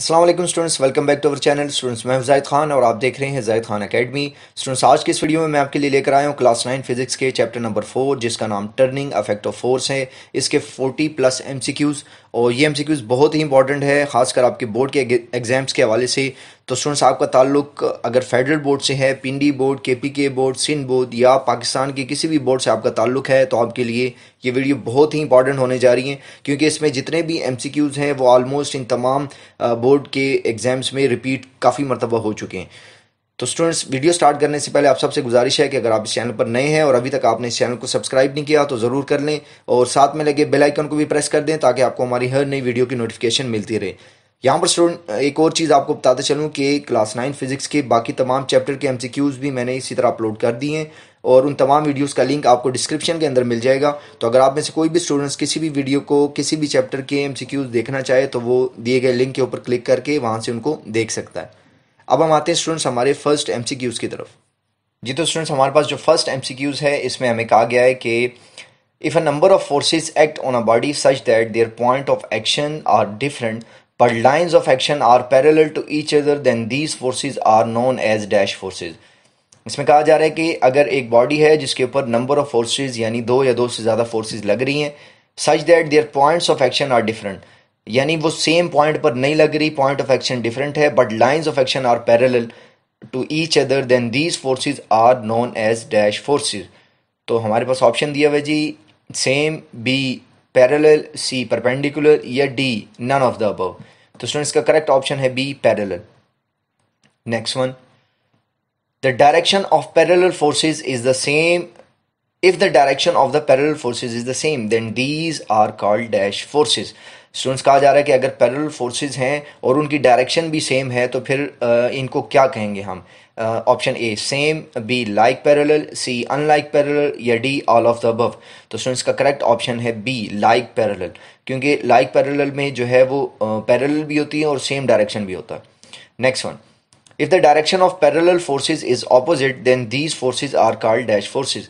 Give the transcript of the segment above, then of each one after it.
Aslam students welcome back to our channel students मैं जायद खान और आप देख रहे हैं जायद खान अकेडमी स्टूडेंट्स आज के इस वीडियो में मैं आपके लिए लेकर आया हूँ क्लास नाइन फिजिक्स के चैप्टर नंबर फोर जिसका नाम टर्निंग अफेक्ट ऑफ फोर्स है इसके फोर्टी प्लस एमसीक्यूज और ये एम बहुत ही इंपॉर्टेंट है खासकर आपके बोर्ड के एग्ज़ाम्स के हवाले से तो स्टूडेंट्स आपका ताल्लुक अगर फेडरल बोर्ड से है Pindi board K P K board Sindh board या पाकिस्तान के किसी भी बोर्ड से आपका ताल्लुक है तो आपके लिए ये वीडियो बहुत ही इंपॉर्टेंट होने जा रही है क्योंकि इसमें जितने भी एम हैं वो आलमोस्ट इन तमाम बोर्ड के एग्ज़ाम्स में रिपीट काफ़ी मरतबा हो चुके हैं तो स्टूडेंट्स वीडियो स्टार्ट करने से पहले आप सबसे गुजारिश है कि अगर आप इस चैनल पर नए हैं और अभी तक आपने इस चैनल को सब्सक्राइब नहीं किया तो ज़रूर कर लें और साथ में लगे बेल आइकन को भी प्रेस कर दें ताकि आपको हमारी हर नई वीडियो की नोटिफिकेशन मिलती रहे यहाँ पर स्टूडेंट एक और चीज़ आपको बताते चलूँ कि क्लास नाइन फिजिक्स के बाकी तमाम चैप्टर के एमसीक्यूज़ भी मैंने इसी तरह अपलोड कर दिए हैं और उन तमाम वीडियोस का लिंक आपको डिस्क्रिप्शन के अंदर मिल जाएगा तो अगर आप में से कोई भी स्टूडेंट्स किसी भी वीडियो को किसी भी चैप्टर के एमसीक्यूज़ देखना चाहे तो वो दिए गए लिंक के ऊपर क्लिक करके वहाँ से उनको देख सकता है अब हम आते हैं स्टूडेंट्स हमारे फर्स्ट एम की तरफ जी तो स्टूडेंट्स हमारे पास जो फर्स्ट एम है इसमें हमें कहा गया है कि if a number of forces act on a body such that their point of action are different but lines of action are parallel to each other then these forces are known as dash forces इसमें कहा जा रहा है कि अगर एक body है जिसके ऊपर नंबर ऑफ फोर्सेज यानी दो या दो से ज़्यादा फोर्सेज लग रही हैं such that their points of action are different यानी वो सेम पॉइंट पर नहीं लग रही पॉइंट ऑफ एक्शन डिफरेंट है but lines of action are parallel to each other then these forces are known as dash forces तो हमारे पास ऑप्शन दिया हुआ जी same B parallel C perpendicular या D none of the above तो students का करेक्ट ऑप्शन है B parallel next one the direction of parallel forces is the same if the direction of the parallel forces is the same then these are called dash forces students कहा जा रहा है कि अगर parallel forces हैं और उनकी direction भी सेम है तो फिर इनको क्या कहेंगे हम option A same B like parallel C unlike parallel या D all of the above तो स्टूडेंट्स का करेक्ट ऑप्शन है बी लाइक पैरल क्योंकि लाइक पैरल में जो है वो पैरल भी होती है और सेम डायरेक्शन भी होता है next one if the direction of parallel forces is opposite then these forces are called dash forces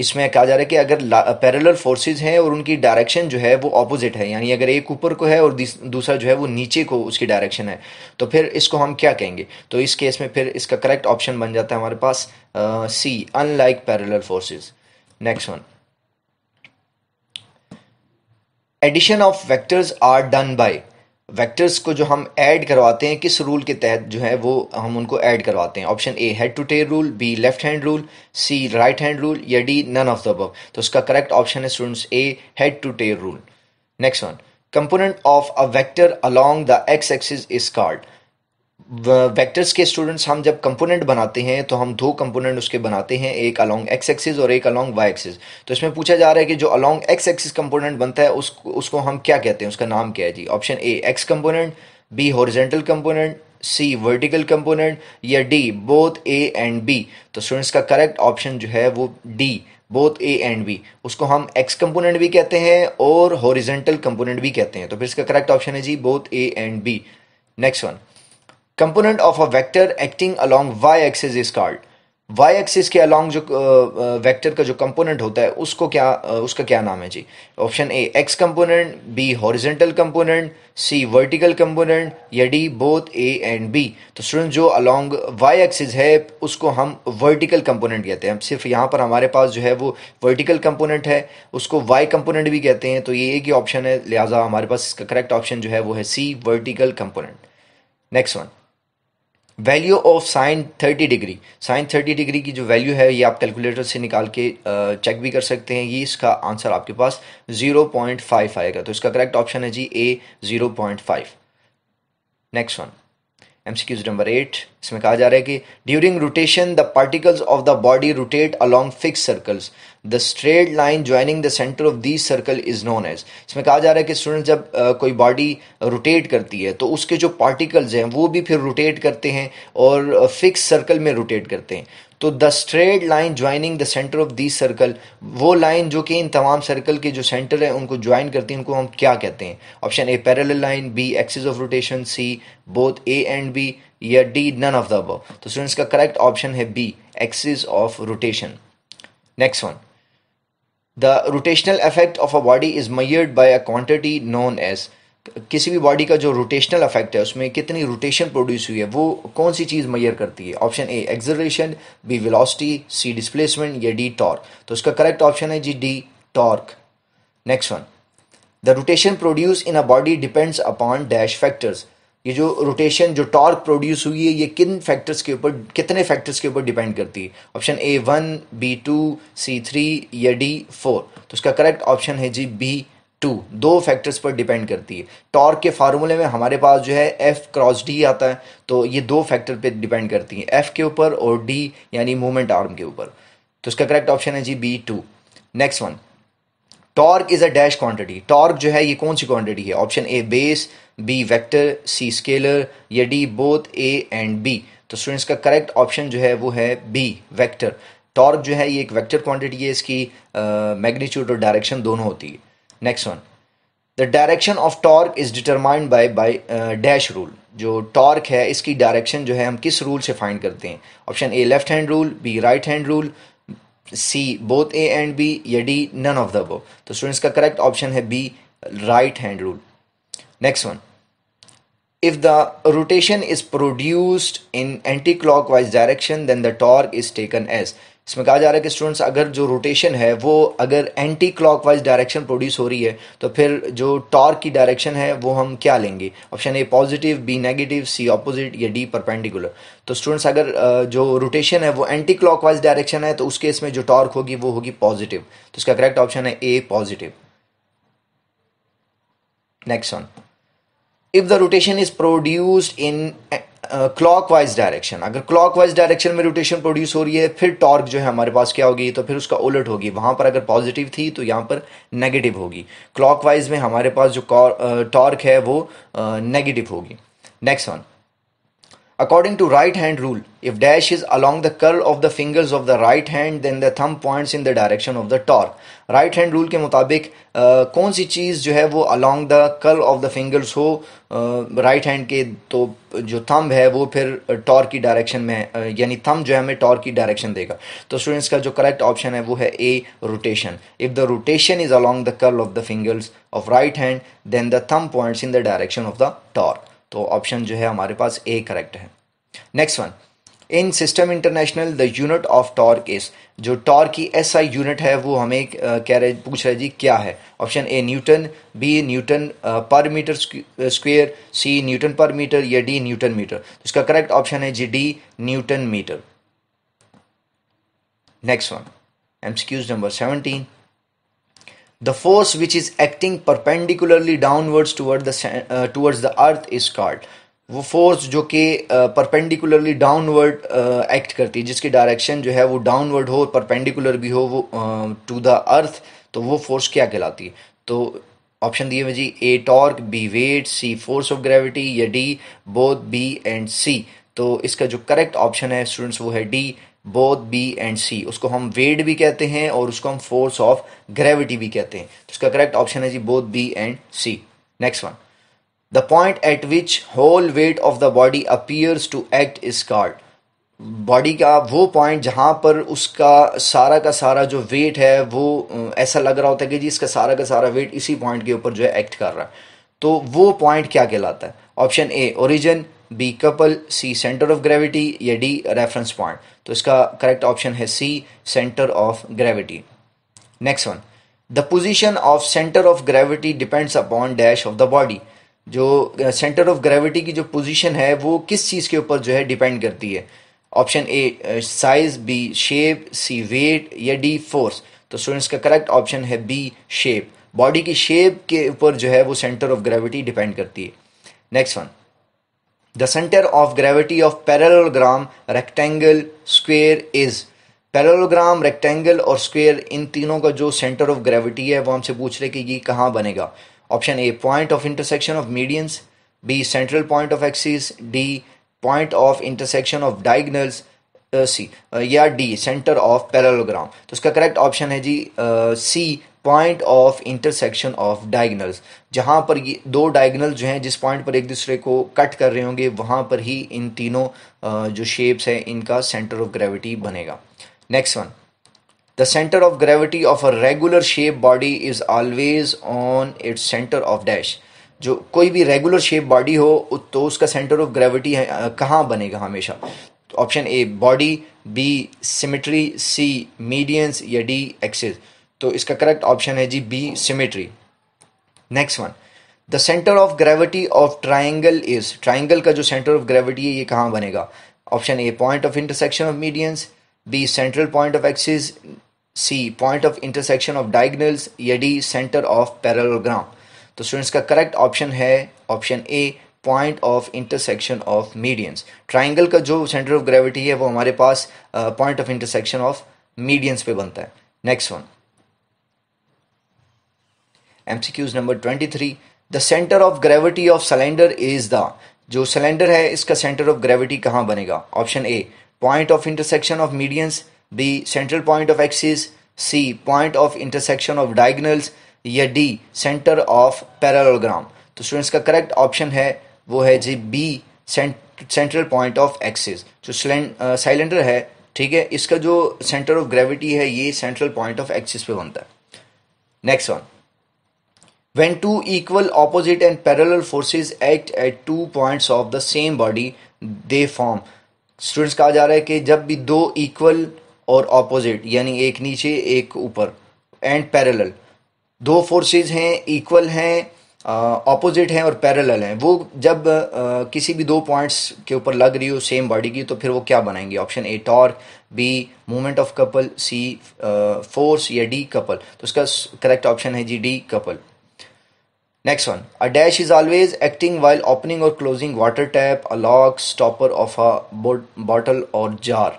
इसमें कहा जा रहा है कि अगर पैरेलल फोर्सेज हैं और उनकी डायरेक्शन जो है वो ऑपोजिट है यानी अगर एक ऊपर को है और दूसरा जो है वो नीचे को उसकी डायरेक्शन है तो फिर इसको हम क्या कहेंगे तो इस केस में फिर इसका करेक्ट ऑप्शन बन जाता है हमारे पास C unlike parallel forces next one addition of vectors are done by vectors को जो हम ऐड करवाते हैं किस रूल के तहत जो है वो हम उनको ऐड करवाते हैं option A head to tail rule B left hand rule C right hand rule या D none of the above तो उसका करेक्ट ऑप्शन है students A head to tail rule next one component of a vector along the X axis is called vectors के students हम जब component बनाते हैं तो हम दो कंपोनेंट उसके बनाते हैं एक अलोंग एक्स एक्सिस और एक अलोंग वाई एक्सिस तो इसमें पूछा जा रहा है कि जो अलोंग एक्स एक्सिस कंपोनेंट बनता है उस उसको हम क्या कहते हैं उसका नाम क्या है जी option A X component B horizontal component C vertical component या D both A and B तो स्टूडेंट्स का करेक्ट ऑप्शन जो है वो D both A and B उसको हम एक्स कंपोनेंट भी कहते हैं और हॉरिजेंटल कंपोनेंट भी कहते हैं तो फिर इसका करेक्ट ऑप्शन है जी both A and B next one component of a vector acting along Y axis is called Y axis के अलोंग जो वेक्टर का जो कंपोनेंट होता है उसको क्या उसका क्या नाम है जी option A X component B horizontal component C vertical component या D both A and B तो स्टूडेंट जो अलोंग वाई एक्सिस है उसको हम वर्टिकल कंपोनेंट कहते हैं सिर्फ यहाँ पर हमारे पास जो है वो वर्टिकल कंपोनेंट है उसको वाई कंपोनेंट भी कहते हैं तो ये एक ही ऑप्शन है लिहाजा हमारे पास इसका करेक्ट ऑप्शन जो है वो है C vertical component next one value of sine 30 degree sine 30 degree की जो वैल्यू है ये आप कैलकुलेटर से निकाल के चेक भी कर सकते हैं ये इसका आंसर आपके पास 0.5 आएगा तो इसका करेक्ट ऑप्शन है जी A 0.5 next one MCQs number eight इसमें कहा जा रहा है कि during rotation the particles of the body rotate along fix circles the straight line joining the centre of the circle is known as इसमें कहा जा रहा है कि स्टूडेंट जब आ, कोई बॉडी रोटेट करती है तो उसके जो पार्टिकल्स हैं वो भी फिर रोटेट करते हैं और फिक्स सर्कल में रोटेट करते हैं तो the straight line joining the centre of the circle वो लाइन जो कि इन तमाम सर्कल के जो सेंटर है उनको ज्वाइन करती है उनको हम क्या कहते हैं option A parallel line B axis of rotation C both A and B या D none of the above तो स्टूडेंट्स का करेक्ट ऑप्शन है B axis of rotation next one the rotational effect of a body is measured by a quantity known as किसी भी body का जो rotational effect है उसमें कितनी रोटेशन प्रोड्यूस हुई है वो कौन सी चीज़ मैयर करती है option A acceleration B velocity C displacement या डी टॉर्क तो उसका करेक्ट ऑप्शन है जी D torque next one the rotation produce in a body depends upon dash factors ये जो रोटेशन जो टॉर्क प्रोड्यूस हुई है ये किन फैक्टर्स के ऊपर कितने फैक्टर्स के ऊपर डिपेंड करती है option A one B two C three या डी फोर तो इसका करेक्ट ऑप्शन है जी बी टू दो फैक्टर्स पर डिपेंड करती है टॉर्क के फार्मूले में हमारे पास जो है एफ क्रॉस डी आता है तो ये दो फैक्टर पे डिपेंड करती है एफ के ऊपर और डी यानी मूवमेंट आर्म के ऊपर तो इसका करेक्ट ऑप्शन है जी B two next one torque is a dash quantity torque जो है ये कौन सी क्वांटिटी है option A base B vector C scalar या D both A and B तो स्टूडेंट्स का करेक्ट ऑप्शन जो है वो है बी वेक्टर टॉर्क जो है ये एक वेक्टर क्वांटिटी है इसकी मैग्नीट्यूड uh, और डायरेक्शन दोनों होती है next one the direction of torque is determined by by dash rule जो टॉर्क है इसकी डायरेक्शन जो है हम किस रूल से फाइंड करते हैं option A left hand rule B right hand rule C both A and B या D none of the above तो स्टूडेंट्स का करेक्ट ऑप्शन है B right hand rule next one if the rotation is produced in clock wise direction then the torque is taken as इसमें कहा जा रहा है कि स्टूडेंट्स अगर जो रोटेशन है वो अगर एंटी क्लॉकवाइज डायरेक्शन प्रोड्यूस हो रही है तो फिर जो टॉर्क की डायरेक्शन है वो हम क्या लेंगे option A positive B negative C opposite या डी परपेंडिकुलर तो स्टूडेंट्स अगर जो रोटेशन है वो एंटी क्लॉकवाइज डायरेक्शन है तो उस केस में जो टॉर्क होगी वो होगी पॉजिटिव तो इसका करेक्ट ऑप्शन है A positive next one if the rotation is produced in clock wise direction अगर क्लॉक वाइज डायरेक्शन में रोटेशन प्रोड्यूस हो रही है फिर टॉर्क जो है हमारे पास क्या होगी तो फिर उसका उलट होगी वहां पर अगर पॉजिटिव थी तो यहाँ पर नेगेटिव होगी क्लॉक वाइज में हमारे पास जो टॉर्क है वो नेगेटिव होगी next one According to right hand rule, if dash is along the curl of the fingers of the right hand, then the thumb points in the direction of the torque. Right hand rule के मुताबिक कौन सी चीज़ जो है वो along the curl of the fingers हो uh, right hand के तो जो thumb है वो फिर torque की direction में uh, यानी thumb जो है हमें torque की direction देगा तो students का जो correct option है वो है A rotation. If the rotation is along the curl of the fingers of right hand, then the thumb points in the direction of the torque. तो ऑप्शन जो है हमारे पास ए करेक्ट है next one in system international the unit of torque is जो torque की S I unit है वो हमें कह रहे पूछ रहे जी क्या है option A newton B newton per metre square C newton per metre या डी न्यूटन मीटर इसका करेक्ट ऑप्शन है जी D newton metre next one MCQs number seventeen The force which is acting perpendicularly downwards towards the uh, towards the earth is called वो force जो कि perpendicularly downward act करती है जिसकी direction जो है वो डाउनवर्ड हो परपेंडिकुलर भी हो वो टू द अर्थ तो वो फोर्स क्या कहलाती है तो ऑप्शन दिए हुए जी A torque B weight C force of gravity या D both B and C तो इसका जो करेक्ट ऑप्शन है स्टूडेंट्स वो है D both B and C उसको हम वेट भी कहते हैं और उसको हम फोर्स ऑफ ग्रेविटी भी कहते हैं तो इसका करेक्ट ऑप्शन है जी both B and C next one the point at which whole weight of the body appears to act is called body का वो पॉइंट जहां पर उसका सारा का सारा जो वेट है वो ऐसा लग रहा होता है कि जी इसका सारा का सारा वेट इसी पॉइंट के ऊपर जो है एक्ट कर रहा है तो वो पॉइंट क्या कहलाता है option A origin B couple C centre of gravity या डी रेफरेंस पॉइंट तो इसका करेक्ट ऑप्शन है C centre of gravity next one the position of centre of gravity depends upon dash of the body जो centre of gravity की जो position है वो किस चीज़ के ऊपर जो है डिपेंड करती है option A size B shape C weight या डी फोर्स तो स्टूडेंट्स का करेक्ट ऑप्शन है बी शेप बॉडी की शेप के ऊपर जो है वो सेंटर ऑफ ग्रेविटी डिपेंड करती है next one The center of gravity of parallelogram rectangle square is parallelogram rectangle और स्क्वेयर इन तीनों का जो सेंटर ऑफ ग्रेविटी है वो हमसे पूछ रहे कि ये कहाँ बनेगा option A point of intersection of medians B central point of axis D point of intersection of diagonals C या डी सेंटर ऑफ पैरलोग्राम तो इसका करेक्ट ऑप्शन है जी C uh, point of intersection of diagonals जहां पर ये दो diagonal जो हैं जिस पॉइंट पर एक दूसरे को कट कर रहे होंगे वहां पर ही इन तीनों जो शेप्स हैं इनका सेंटर ऑफ ग्रेविटी बनेगा next one the centre of gravity of a regular shape body is always on its centre of dash जो कोई भी रेगुलर शेप बॉडी हो तो उसका सेंटर ऑफ ग्रेविटी कहाँ बनेगा हमेशा option A body B symmetry C medians या डी एक्सिस तो इसका करेक्ट ऑप्शन है जी B symmetry next one the centre of gravity of triangle is triangle का जो सेंटर ऑफ ग्रेविटी है ये कहाँ बनेगा option A point of intersection of medians B central point of axis C point of intersection of diagonals या D centre of parallelogram तो students का correct option है option A point of intersection of medians triangle का जो centre of gravity है वो हमारे पास point of intersection of medians पे बनता है next one MCQs number 23 the centre of gravity of cylinder is the जो सिलेंडर है इसका सेंटर ऑफ ग्रेविटी कहाँ बनेगा option A point of intersection of medians B central point of axis C point of intersection of diagonals या D centre of parallelogram तो students का correct option है वो है जी B central point of axis जो सिलेंडर है ठीक है इसका जो सेंटर ऑफ ग्रेविटी है ये सेंट्रल पॉइंट ऑफ एक्सिस पे बनता है next one When two equal, opposite and parallel forces act at two points of the same body, they form. Students कहा जा रहा है कि जब भी दो equal और opposite, यानी एक नीचे एक ऊपर and parallel, दो forces हैं equal हैं ऑपोजिट हैं और पैरेलल हैं वो जब uh, किसी भी दो पॉइंट्स के ऊपर लग रही हो सेम बॉडी की तो फिर वो क्या बनाएंगे option A torque B movement of couple C force या डी कपल तो इसका करेक्ट ऑप्शन है जी D couple Next one, a dash is always acting while opening or closing water tap, a lock, stopper of a bottle or jar.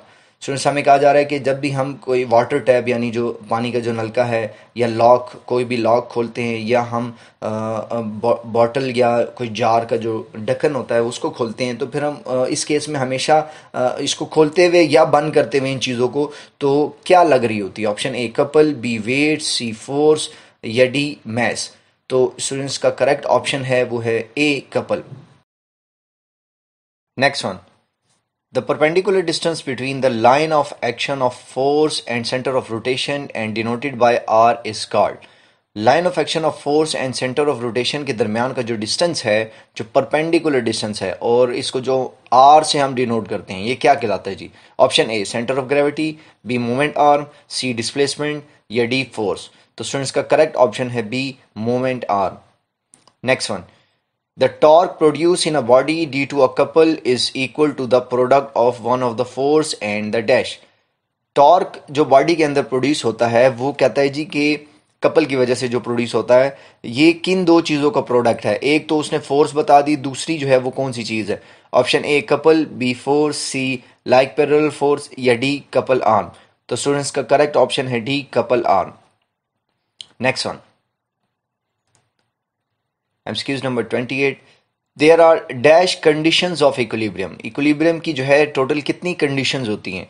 Students हमें कहा जा रहा है कि जब भी हम कोई वाटर टैप यानी जो पानी का जो नलका है या लॉक कोई भी लॉक खोलते हैं या हम बॉटल या कोई जार का जो ढक्कन होता है उसको खोलते हैं तो फिर हम आ, इस केस में हमेशा आ, इसको खोलते हुए या बंद करते हुए इन चीज़ों को तो क्या लग रही होती है option A couple B weight C force या डी मैस तो स्टूडेंट्स का करेक्ट ऑप्शन है वो है A couple next one the perpendicular distance between the line of action of force and centre of rotation and denoted by R is called line of action of force and centre of rotation के दरमियान का जो distance है जो perpendicular distance है और इसको जो आर से हम डिनोट करते हैं ये क्या कहलाता है जी option A centre of gravity B moment arm C displacement या डी फोर्स तो स्टूडेंट्स का करेक्ट ऑप्शन है B moment arm next one the torque produce in a body due to a couple is equal to the product of one of the force and the dash torque जो body के अंदर produce होता है वो कहता है जी कि couple की वजह से जो प्रोड्यूस होता है ये किन दो चीज़ों का प्रोडक्ट है एक तो उसने फोर्स बता दी दूसरी जो है वो कौन सी चीज़ है option A couple B force C like parallel force या डी कपल आर्म तो स्टूडेंट्स का करेक्ट ऑप्शन है D couple arm Next one. Number twenty 28. There are dash condition of equilibrium equilibrium की जो है टोटल कितनी कंडीशन होती हैं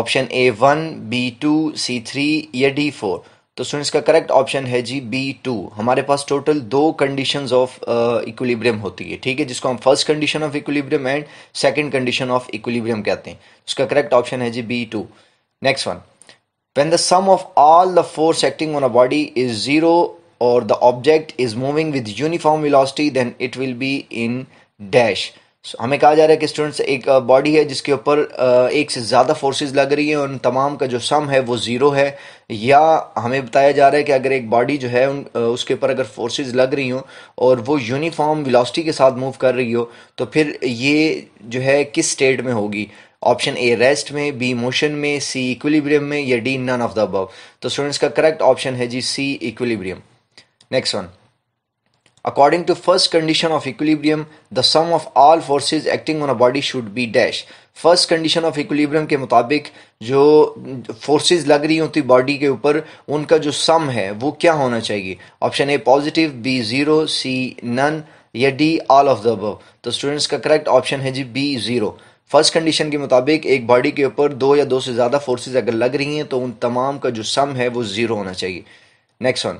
option A one B two C three या डी फोर तो स्टूडेंट्स का करेक्ट ऑप्शन है जी बी टू हमारे पास टोटल दो कंडीशन ऑफ इक्विलिब्रियम होती है ठीक है जिसको हम first condition of equilibrium and second condition of equilibrium कहते हैं उसका करेक्ट ऑप्शन है जी B two next one When the sum of all the force acting on a body is zero or the object is moving with uniform velocity then it will be in dash so, हमें कहा जा रहा है कि students एक body है जिसके ऊपर एक से ज़्यादा फोर्सेस लग रही हैं उन तमाम का जो सम है वो ज़ीरो है या हमें बताया जा रहा है कि अगर एक बॉडी जो है उन उसके ऊपर अगर फोर्सेस लग रही हों और वो यूनिफॉर्म वेलोसिटी के साथ मूव कर रही हो तो फिर ये जो है किस स्टेट में होगी ऑप्शन ए रेस्ट में बी मोशन में सी इक्विलिब्रियम में या D none of the above तो स्टूडेंट्स का करेक्ट ऑप्शन है जी C equilibrium next one according to first condition of equilibrium the sum of all forces acting on a body should be dash first condition of equilibrium के मुताबिक जो forces लग रही होती बॉडी के ऊपर उनका जो सम है वो क्या होना चाहिए option A positive B zero C none या D all of the above तो स्टूडेंट्स का करेक्ट ऑप्शन है जी बी जीरो फर्स्ट कंडीशन के मुताबिक एक बॉडी के ऊपर दो या दो से ज़्यादा फोर्सेज अगर लग रही हैं तो उन तमाम का जो सम है वो ज़ीरो होना चाहिए next one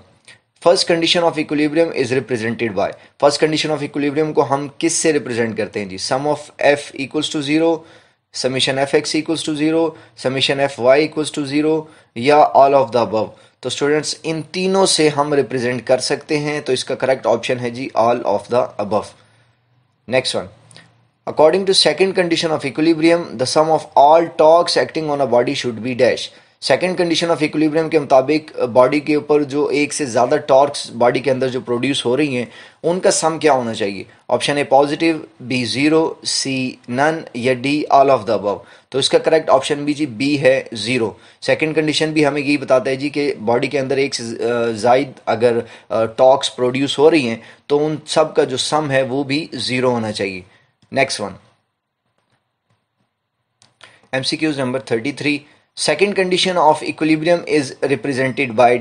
first condition of equilibrium is represented by first condition of equilibrium को हम किस से रिप्रेजेंट करते हैं जी sum of F equals to zero summation F X equals to zero summation F Y equals to zero या all of the above तो students इन तीनों से हम रिप्रेजेंट कर सकते हैं तो इसका करेक्ट ऑप्शन है जी all of the above next one According to second condition of equilibrium, the sum of all torques acting on a body should be dash. Second condition of equilibrium के मुताबिक body के ऊपर जो एक से ज़्यादा टॉर्क्स बॉडी के अंदर जो प्रोड्यूस हो रही हैं उनका सम क्या होना चाहिए option A positive B zero C none या D all of the above तो इसका करेक्ट ऑप्शन बी जी बी है ज़ीरो सेकेंड कंडीशन भी हमें यही बताता है जी कि बॉडी के अंदर एक से जायद अगर टॉक्स प्रोड्यूस हो रही हैं तो उन सब का जो सम है वो भी ज़ीरो होना चाहिए next one one. Number thirty three second condition of equilibrium is represented by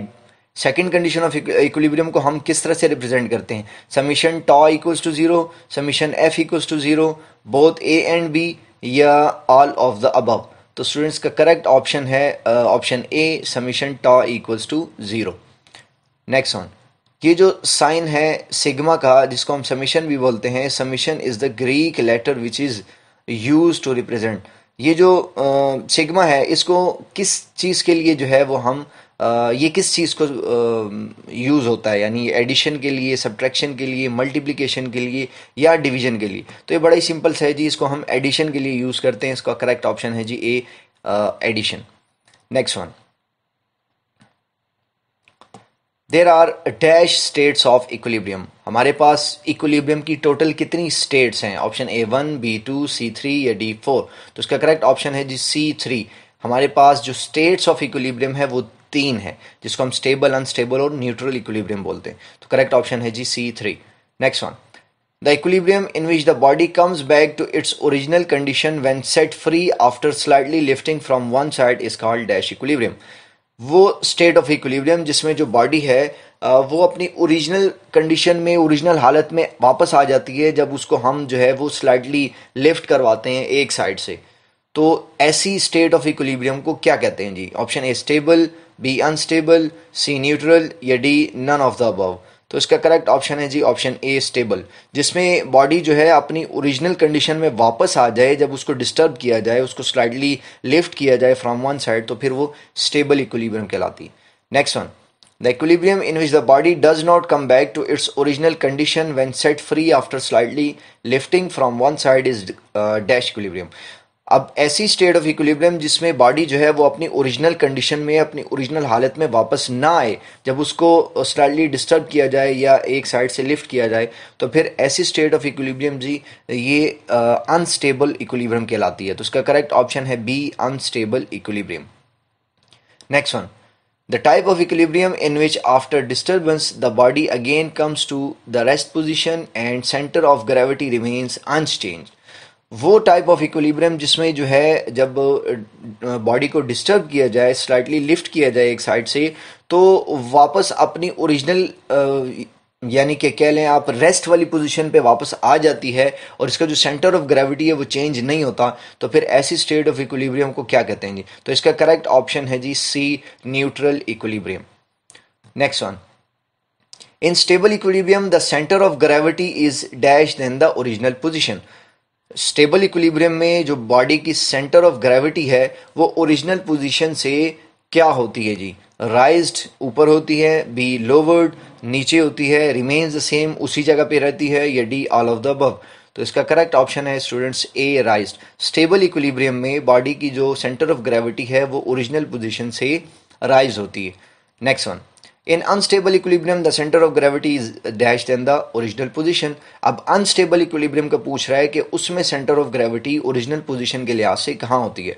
second condition of equilibrium को हम किस तरह से रिप्रेजेंट करते हैं summation tau equals to zero summation F equals to zero both A and B या all of the above तो students का करेक्ट ऑप्शन है option A summation tau equals to zero next one ये जो sign है sigma का जिसको हम समीशन भी बोलते हैं summation is the Greek letter which is use to represent ये जो सिग्मा है इसको किस चीज़ के लिए जो है वो हम आ, ये किस चीज़ को यूज़ होता है यानी एडिशन के लिए सब्ट्रैक्शन के लिए मल्टीप्लिकेशन के लिए या डिवीजन के लिए तो ये बड़ा ही सिंपल सा है जी इसको हम एडिशन के लिए यूज़ करते हैं इसका करेक्ट ऑप्शन है जी A addition next one there are dash states of equilibrium हमारे पास इक्विलिब्रियम की टोटल कितनी स्टेट्स हैं option A one B two C three या डी फोर तो इसका करेक्ट ऑप्शन है जी सी थ्री हमारे पास जो स्टेट्स ऑफ इक्विलिब्रियम है वो तीन है जिसको हम स्टेबल अनस्टेबल और न्यूट्रल इक्विलिब्रियम बोलते हैं तो करेक्ट ऑप्शन है जी C three next one the equilibrium in which the body comes back to its original condition when set free after slightly lifting from one side is called dash equilibrium. वो state of equilibrium जिसमें जो body है वो अपनी original condition में original हालत में वापस आ जाती है जब उसको हम जो है वो स्लाइडली लिफ्ट करवाते हैं एक साइड से तो ऐसी स्टेट ऑफ इक्विलिब्रियम को क्या कहते हैं जी option A stable B unstable C neutral या D none of the above तो इसका करेक्ट ऑप्शन है जी ऑप्शन ए स्टेबल जिसमें बॉडी जो है अपनी ओरिजिनल कंडीशन में वापस आ जाए जब उसको डिस्टर्ब किया जाए उसको स्लाइडली लिफ्ट किया जाए फ्रॉम वन साइड तो फिर वो स्टेबल इक्विलिब्रियम कहलाती next one the equilibrium in which the body does not come back to its original condition when set free after slightly lifting from one side is dash equilibrium अब ऐसी state of equilibrium जिसमें body जो है वो अपनी original condition में अपनी original हालत में वापस ना आए जब उसको स्लाइडली डिस्टर्ब किया जाए या एक साइड से लिफ्ट किया जाए तो फिर ऐसी स्टेट ऑफ इक्विलिब्रियम जी ये अनस्टेबल इक्विलिब्रियम कहलाती है तो उसका करेक्ट ऑप्शन है B unstable equilibrium next one the type of equilibrium in which after disturbance the body again comes to the rest position and centre of gravity remains unchanged. वो type of equilibrium जिसमें जो है जब body को disturb किया जाए slightly lift किया जाए एक साइड से तो वापस अपनी ओरिजिनल यानी कि कह लें आप रेस्ट वाली पोजीशन पे वापस आ जाती है और इसका जो सेंटर ऑफ ग्रेविटी है वो चेंज नहीं होता तो फिर ऐसी स्टेट ऑफ इक्विलिब्रियम को क्या कहते हैं जी तो इसका करेक्ट ऑप्शन है जी C neutral equilibrium next one in stable equilibrium the centre of gravity is dash than the original position stable equilibrium में जो बॉडी की सेंटर ऑफ ग्रेविटी है वो ओरिजिनल पोजीशन से क्या होती है जी राइज्ड ऊपर होती है बी लोवर्ड नीचे होती है रिमेन्स द सेम उसी जगह पे रहती है या D all of the above तो इसका करेक्ट ऑप्शन है students A raised stable equilibrium में बॉडी की जो सेंटर ऑफ ग्रेविटी है वो ओरिजिनल पोजीशन से राइज होती है next one in unstable equilibrium the centre of gravity is dash in the original position अब अनस्टेबल इक्विलिब्रियम का पूछ रहा है कि उसमें centre of gravity original position के लिहाज से कहाँ होती है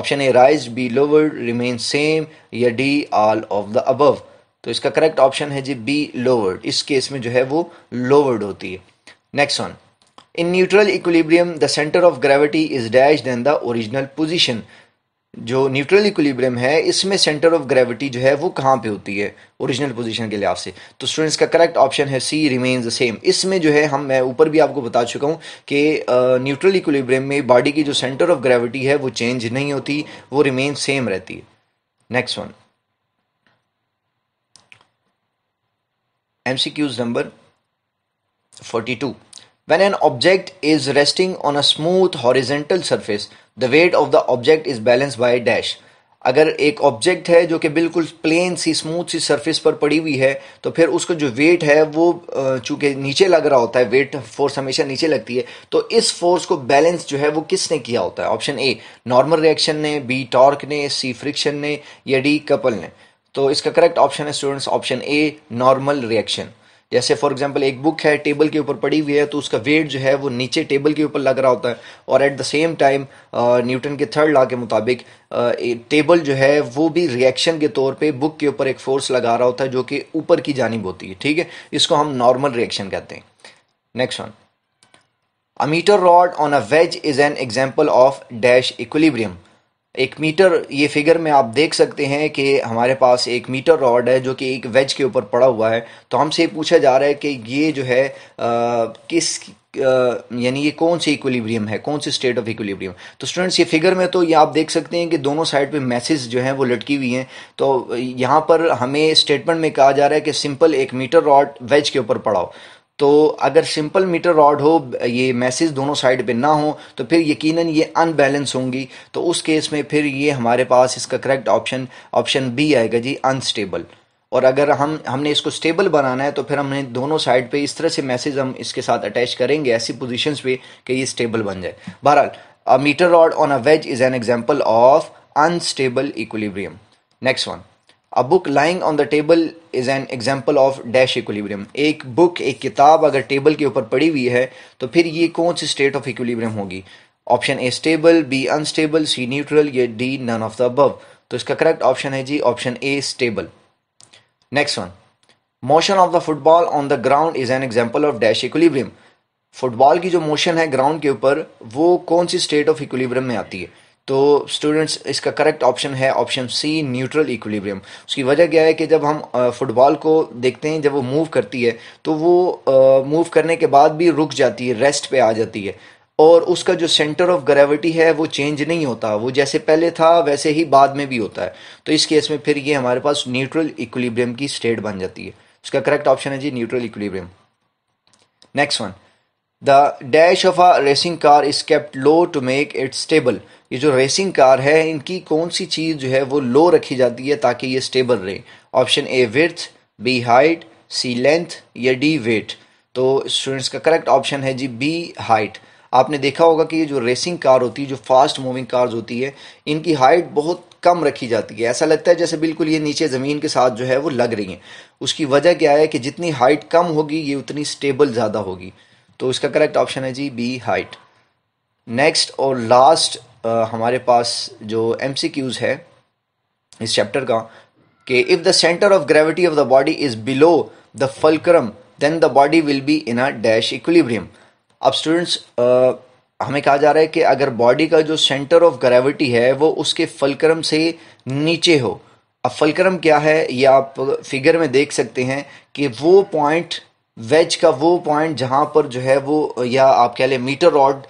option A rise B lowered remain same या D all of the above तो इसका करेक्ट ऑप्शन है जी बी लोवर्ड इस केस में जो है वो लोवर्ड होती है next one in neutral equilibrium the centre of gravity is dash in the original position जो न्यूट्रल इक्विलिब्रियम है इसमें सेंटर ऑफ ग्रेविटी जो है वो कहाँ पे होती है ओरिजिनल पोजीशन के लिहाज से तो स्टूडेंट्स का करेक्ट ऑप्शन है सी रिमेन्स द सेम इसमें जो है हम मैं ऊपर भी आपको बता चुका हूँ कि न्यूट्रल इक्विलिब्रियम में बॉडी की जो सेंटर ऑफ ग्रेविटी है वो चेंज नहीं होती वो रिमेन सेम रहती है next one M C Qs number forty two When an object is resting on a smooth horizontal surface, the weight of the object is balanced by dash. अगर एक object है जो कि बिल्कुल प्लेन सी smooth सी सरफेस पर पड़ी हुई है तो फिर उसका जो वेट है वो चूंकि नीचे लग रहा होता है वेट फोर्स हमेशा नीचे लगती है तो इस फोर्स को बैलेंस जो है वो किसने किया होता है ऑप्शन ए नॉर्मल रिएक्शन ने बी टॉर्क ने सी फ्रिक्शन ने या डी कपल ने तो इसका करेक्ट ऑप्शन है students option A normal reaction जैसे फॉर एग्जाम्पल एक बुक है टेबल के ऊपर पड़ी हुई है तो उसका वेट जो है वो नीचे टेबल के ऊपर लग रहा होता है और at the same time Newton के थर्ड लॉ के मुताबिक टेबल जो है वो भी रिएक्शन के तौर पे बुक के ऊपर एक फोर्स लगा रहा होता है जो कि ऊपर की जानब होती है ठीक है इसको हम नॉर्मल रिएक्शन कहते हैं next one a metre rod on a wedge is an example of dash equilibrium एक मीटर ये फिगर में आप देख सकते हैं कि हमारे पास एक मीटर रॉड है जो कि एक वेज के ऊपर पड़ा हुआ है तो हमसे पूछा जा रहा है कि ये जो है आ, किस यानी ये कौन सी इक्विलिब्रियम है कौन सी स्टेट ऑफ इक्विलिब्रियम तो स्टूडेंट्स ये फिगर में तो ये आप देख सकते हैं कि दोनों साइड पे मैसेज जो हैं वो लटकी हुई हैं तो यहाँ पर हमें स्टेटमेंट में कहा जा रहा है कि सिंपल एक मीटर रॉड वेज के ऊपर पड़ाओ तो अगर सिंपल मीटर रॉड हो ये मैसेज दोनों साइड पे ना हो तो फिर यकीनन ये अनबैलेंस होंगी तो उस केस में फिर ये हमारे पास इसका करेक्ट ऑप्शन ऑप्शन बी आएगा जी अनस्टेबल और अगर हम हमने इसको स्टेबल बनाना है तो फिर हमने दोनों साइड पे इस तरह से मैसेज हम इसके साथ अटैच करेंगे ऐसी पोजिशन पे कि ये स्टेबल बन जाए बहरहाल a metre rod on a wedge is an example of unstable equilibrium next one a book lying on the table is an example of dash equilibrium एक बुक एक किताब अगर टेबल के ऊपर पड़ी हुई है तो फिर ये कौन सी स्टेट ऑफ इक्विलिब्रियम होगी option A stable B unstable C neutral या D none of the above तो इसका करेक्ट ऑप्शन है जी option A stable next one motion of the football on the ground is an example of dash equilibrium football की जो motion है ground के ऊपर वो कौन सी स्टेट ऑफ इक्विलिब्रियम में आती है तो स्टूडेंट्स इसका करेक्ट ऑप्शन है ऑप्शन सी न्यूट्रल इक्विलिब्रियम उसकी वजह क्या है कि जब हम फुटबॉल को देखते हैं जब वो मूव करती है तो वो मूव करने के बाद भी रुक जाती है रेस्ट पे आ जाती है और उसका जो सेंटर ऑफ ग्रेविटी है वो चेंज नहीं होता वो जैसे पहले था वैसे ही बाद में भी होता है तो इस केस में फिर ये हमारे पास न्यूट्रल इक्विलिब्रियम की स्टेट बन जाती है उसका करेक्ट ऑप्शन है जी neutral equilibrium next one the dash of a racing car is kept low to make it stable ये जो रेसिंग कार है इनकी कौन सी चीज़ जो है वो लो रखी जाती है ताकि ये स्टेबल रहे option A with B height C length या डी वेट तो स्टूडेंट्स का करेक्ट ऑप्शन है जी बी हाइट आपने देखा होगा कि ये जो रेसिंग कार होती है जो फास्ट मूविंग कार्स होती है इनकी हाइट बहुत कम रखी जाती है ऐसा लगता है जैसे बिल्कुल ये नीचे ज़मीन के साथ जो है वो लग रही हैं उसकी वजह क्या है कि जितनी हाइट कम होगी ये उतनी स्टेबल ज़्यादा होगी तो इसका करेक्ट ऑप्शन है जी बी हाइट नेक्स्ट और लास्ट हमारे पास जो एम है इस चैप्टर का कि if the centre of gravity of the body is below the fulcrum then the body will be in a dash equilibrium अब स्टूडेंट्स हमें कहा जा रहा है कि अगर बॉडी का जो सेंटर ऑफ ग्रेविटी है वो उसके फलक्रम से नीचे हो अब फलक्रम क्या है ये आप फिगर में देख सकते हैं कि वो पॉइंट वेज का वो पॉइंट जहां पर जो है वो या आप कह लें मीटर रॉड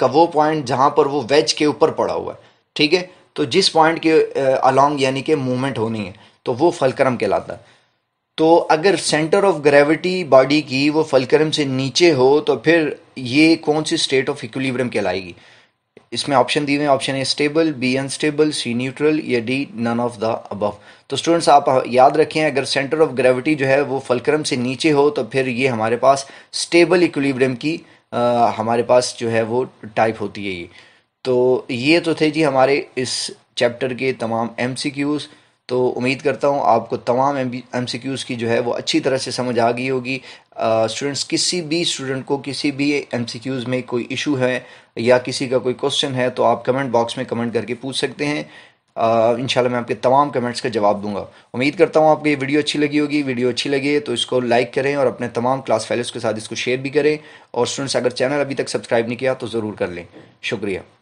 का वो पॉइंट जहां पर वो वेज के ऊपर पड़ा हुआ है ठीक है तो जिस पॉइंट के अलॉन्ग यानी कि मूवमेंट होनी है तो वो फलक्रम कहलाता है तो अगर सेंटर ऑफ ग्रेविटी बॉडी की वो फलक्रम से नीचे हो तो फिर ये कौन सी स्टेट ऑफ इक्विलिब्रियम कहलाएगी इसमें ऑप्शन दिए हुए option A stable B unstable C neutral या D none of the above तो स्टूडेंट्स आप याद रखें अगर सेंटर ऑफ ग्रेविटी जो है वो फलक्रम से नीचे हो तो फिर ये हमारे पास स्टेबल इक्विलिब्रियम की आ, हमारे पास जो है वो टाइप होती है ये तो ये तो थे जी हमारे इस चैप्टर के तमाम एम तो उम्मीद करता हूँ आपको तमाम एम की जो है वो अच्छी तरह से समझ आ गई होगी स्टूडेंट्स uh, किसी भी स्टूडेंट को किसी भी एम में कोई इशू है या किसी का कोई क्वेश्चन है तो आप कमेंट बॉक्स में कमेंट करके पूछ सकते हैं uh, इंशाल्लाह मैं आपके तमाम कमेंट्स का जवाब दूंगा उम्मीद करता हूँ आपको ये वीडियो अच्छी लगी होगी वीडियो अच्छी लगी है तो इसको लाइक करें और अपने तमाम क्लास फेलोज के साथ इसको शेयर भी करें और स्टूडेंट्स अगर चैनल अभी तक सब्सक्राइब नहीं किया तो ज़रूर कर लें शुक्रिया